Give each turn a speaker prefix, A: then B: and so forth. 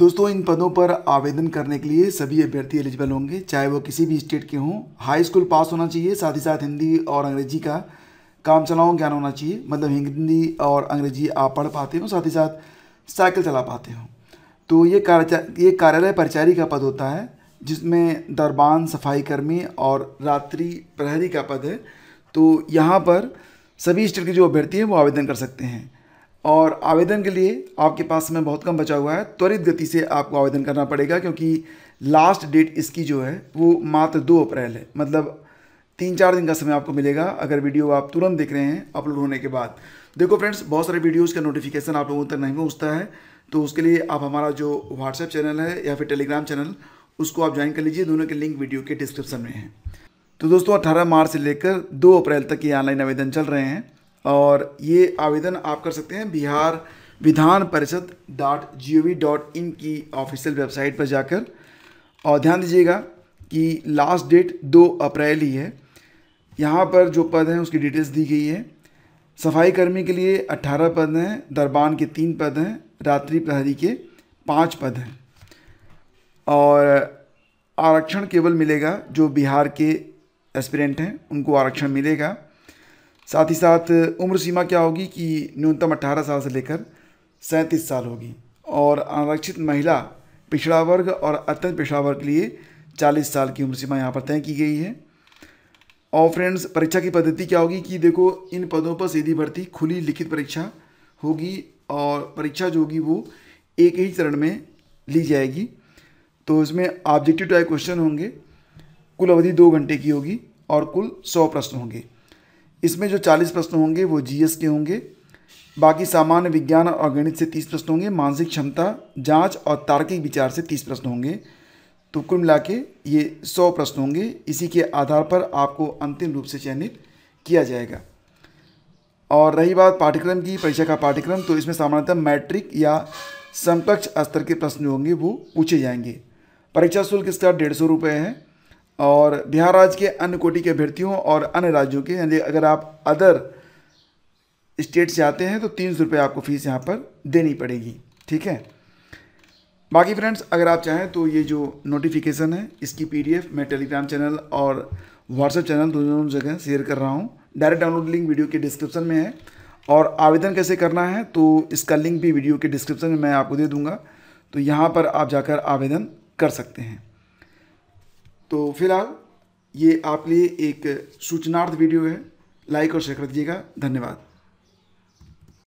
A: दोस्तों इन पदों पर आवेदन करने के लिए सभी अभ्यर्थी एलिजिबल होंगे चाहे वो किसी भी स्टेट के हों हाई स्कूल पास होना चाहिए साथ ही साथ हिंदी और अंग्रेजी का काम चलाओं ज्ञान होना चाहिए मतलब हिंदी और अंग्रेजी आप पढ़ पाते हो साथ ही साथ साइकिल चला पाते हो तो ये कार्य ये कार्यालय परिचारी का पद होता है जिसमें दरबान सफाईकर्मी और रात्रि प्रहरी का पद है तो यहाँ पर सभी स्टेट के जो अभ्यर्थी हैं वो आवेदन कर सकते हैं और आवेदन के लिए आपके पास समय बहुत कम बचा हुआ है त्वरित गति से आपको आवेदन करना पड़ेगा क्योंकि लास्ट डेट इसकी जो है वो मात्र दो अप्रैल है मतलब तीन चार दिन का समय आपको मिलेगा अगर वीडियो आप तुरंत देख रहे हैं अपलोड होने के बाद देखो फ्रेंड्स बहुत सारे वीडियोज़ का नोटिफिकेशन आप लोगों तक नहीं पहुँचता है तो उसके लिए आप हमारा जो व्हाट्सएप चैनल है या फिर टेलीग्राम चैनल उसको आप ज्वाइन कर लीजिए दोनों के लिंक वीडियो के डिस्क्रिप्शन में हैं तो दोस्तों 18 मार्च से लेकर 2 अप्रैल तक ये ऑनलाइन आवेदन चल रहे हैं और ये आवेदन आप कर सकते हैं Bihar Vidhan Parishad dot G O V dot in की ऑफिशियल वेबसाइट पर जाकर और ध्यान दीजिएगा कि लास्ट डेट दो अप्रैल ही है यहाँ पर जो पद हैं उसकी डिटेल्स दी गई है सफाई कर्मी के लिए 18 पद हैं दरबान के तीन पद हैं रात्रि प्रहरी के पाँच पद हैं और आरक्षण केवल मिलेगा जो बिहार के एस्पिरेंट हैं उनको आरक्षण मिलेगा साथ ही साथ उम्र सीमा क्या होगी कि न्यूनतम 18 साल से लेकर सैंतीस साल होगी और आरक्षित महिला पिछड़ा वर्ग और अत्यंत पिछड़ा वर्ग के लिए 40 साल की उम्र सीमा यहाँ पर तय की गई है और फ्रेंड्स परीक्षा की पद्धति क्या होगी कि देखो इन पदों पर सीधी भर्ती खुली लिखित परीक्षा होगी और परीक्षा जो होगी वो एक ही चरण में ली जाएगी तो इसमें ऑब्जेक्टिव टाइप क्वेश्चन होंगे कुल अवधि दो घंटे की होगी और कुल सौ प्रश्न होंगे इसमें जो चालीस प्रश्न होंगे वो जीएस के होंगे बाकी सामान्य विज्ञान और गणित से तीस प्रश्न होंगे मानसिक क्षमता जांच और तार्किक विचार से तीस प्रश्न होंगे तो कुल मिला के ये सौ प्रश्न होंगे इसी के आधार पर आपको अंतिम रूप से चयनित किया जाएगा और रही बात पाठ्यक्रम की परीक्षा का पाठ्यक्रम तो इसमें सामान्यतः मैट्रिक या समकक्ष स्तर के प्रश्न होंगे वो पूछे जाएंगे परीक्षा शुल्क इसका डेढ़ सौ रुपये है और बिहार राज्य के अन्य कोटि के अभ्यर्थियों और अन्य राज्यों के यानी अगर आप अदर स्टेट से आते हैं तो तीन सौ रुपये आपको फ़ीस यहाँ पर देनी पड़ेगी ठीक है बाकी फ्रेंड्स अगर आप चाहें तो ये जो नोटिफिकेशन है इसकी पीडीएफ मैं टेलीग्राम चैनल और व्हाट्सएप चैनल दोनों जगह शेयर कर रहा हूँ डायरेक्ट डाउनलोड लिंक वीडियो के डिस्क्रिप्शन में है और आवेदन कैसे करना है तो इसका लिंक भी वीडियो के डिस्क्रिप्शन में मैं आपको दे दूँगा तो यहाँ पर आप जाकर आवेदन कर सकते हैं तो फिलहाल ये आप लिए एक सूचनार्थ वीडियो है लाइक और शेयर कर दीजिएगा धन्यवाद